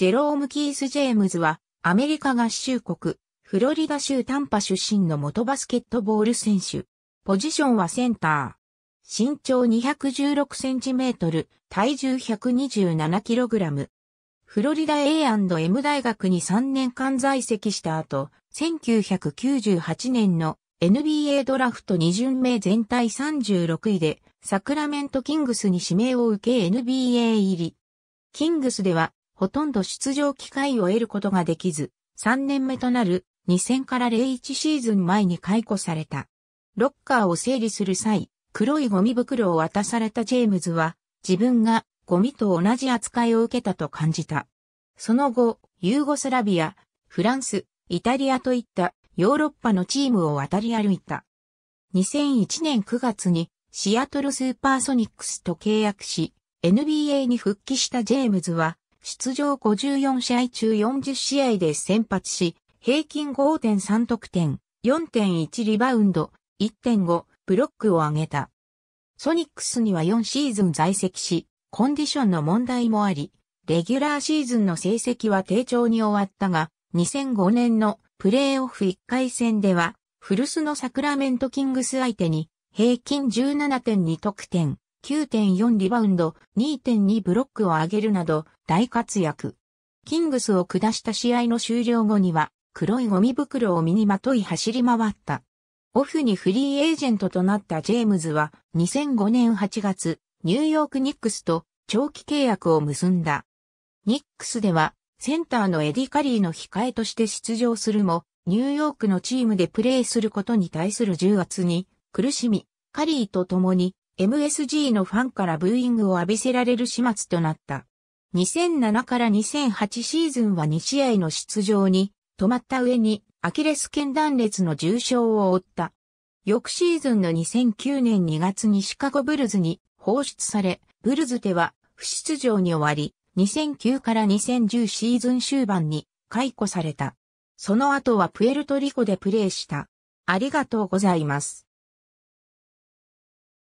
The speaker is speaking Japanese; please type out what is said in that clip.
ジェローム・キース・ジェームズは、アメリカ合衆国、フロリダ州タンパ出身の元バスケットボール選手。ポジションはセンター。身長216センチメートル、体重127キログラム。フロリダ A&M 大学に3年間在籍した後、1998年の NBA ドラフト2巡目全体36位で、サクラメントキングスに指名を受け NBA 入り。キングスではほとんど出場機会を得ることができず、3年目となる2000から01シーズン前に解雇された。ロッカーを整理する際、黒いゴミ袋を渡されたジェームズは、自分がゴミと同じ扱いを受けたと感じた。その後、ユーゴスラビア、フランス、イタリアといったヨーロッパのチームを渡り歩いた。2001年9月にシアトルスーパーソニックスと契約し、NBA に復帰したジェームズは出場54試合中40試合で先発し、平均5.3得点、4.1リバウンド、1.5ブロックを上げた。ソニックスには4シーズン在籍し、コンディションの問題もあり、レギュラーシーズンの成績は低調に終わったが、2005年のプレーオフ1回戦では、古巣のサクラメントキングス相手に平均17.2得点、9.4リバウンド、2.2ブロックを上げるなど大活躍。キングスを下した試合の終了後には黒いゴミ袋を身にまとい走り回った。オフにフリーエージェントとなったジェームズは2005年8月、ニューヨークニックスと長期契約を結んだ。ニックスではセンターのエディ・カリーの控えとして出場するも、ニューヨークのチームでプレーすることに対する重圧に苦しみ、カリーと共に MSG のファンからブーイングを浴びせられる始末となった。2007から2008シーズンは2試合の出場に止まった上にアキレス腱断裂の重傷を負った。翌シーズンの2009年2月にシカゴブルズに放出され、ブルズでは不出場に終わり、2009から2010シーズン終盤に解雇された。その後はプエルトリコでプレーした。ありがとうございます。